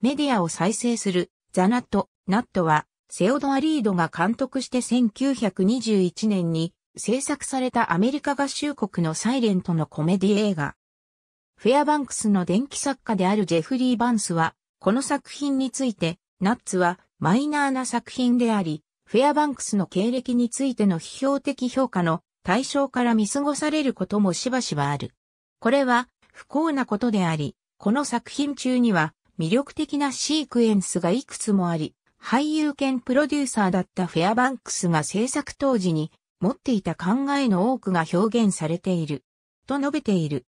メディアを再生する、ザ・ナット、ナットは、セオド・アリードが監督して1921年に制作されたアメリカ合衆国のサイレントのコメディ映画。フェアバンクスの電気作家であるジェフリー・バンスは、この作品について、ナッツはマイナーな作品であり、フェアバンクスの経歴についての批評的評価の対象から見過ごされることもしばしばある。これは不幸なことであり、この作品中には魅力的なシークエンスがいくつもあり、俳優兼プロデューサーだったフェアバンクスが制作当時に持っていた考えの多くが表現されている。と述べている。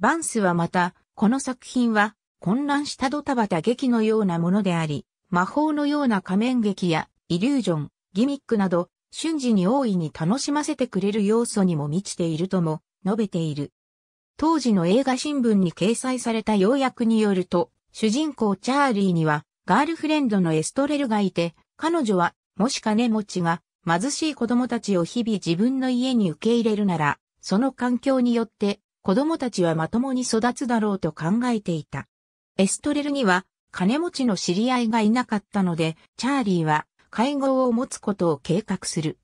バンスはまた、この作品は混乱したドタバタ劇のようなものであり、魔法のような仮面劇やイリュージョン、ギミックなど瞬時に大いに楽しませてくれる要素にも満ちているとも述べている。当時の映画新聞に掲載された要約によると、主人公チャーリーには、ガールフレンドのエストレルがいて、彼女は、もし金持ちが、貧しい子供たちを日々自分の家に受け入れるなら、その環境によって、子供たちはまともに育つだろうと考えていた。エストレルには、金持ちの知り合いがいなかったので、チャーリーは、会合を持つことを計画する。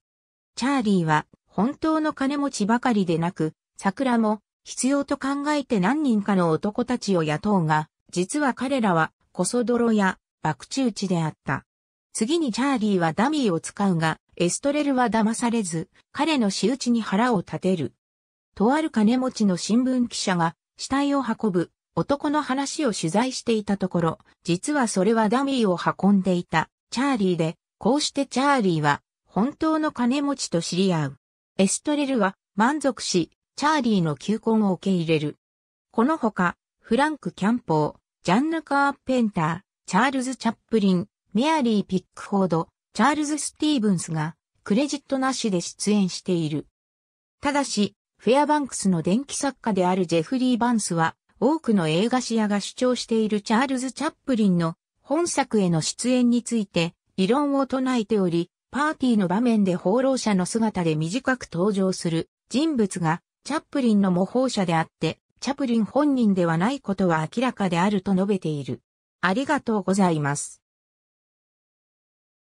チャーリーは、本当の金持ちばかりでなく、桜も、必要と考えて何人かの男たちを雇うが、実は彼らは、コソ泥や、爆打ちであった。次にチャーリーはダミーを使うが、エストレルは騙されず、彼の仕打ちに腹を立てる。とある金持ちの新聞記者が、死体を運ぶ、男の話を取材していたところ、実はそれはダミーを運んでいた、チャーリーで、こうしてチャーリーは、本当の金持ちと知り合う。エストレルは、満足し、チャーリーの求婚を受け入れる。このほか、フランク・キャンポー、ジャンヌ・カーペンター、チャールズ・チャップリン、メアリー・ピックフォード、チャールズ・スティーブンスがクレジットなしで出演している。ただし、フェアバンクスの電気作家であるジェフリー・バンスは、多くの映画視野が主張しているチャールズ・チャップリンの本作への出演について、異論を唱えており、パーティーの場面で放浪者の姿で短く登場する人物が、チャップリンの模倣者であって、チャプリン本人ではないことは明らかであると述べている。ありがとうございます。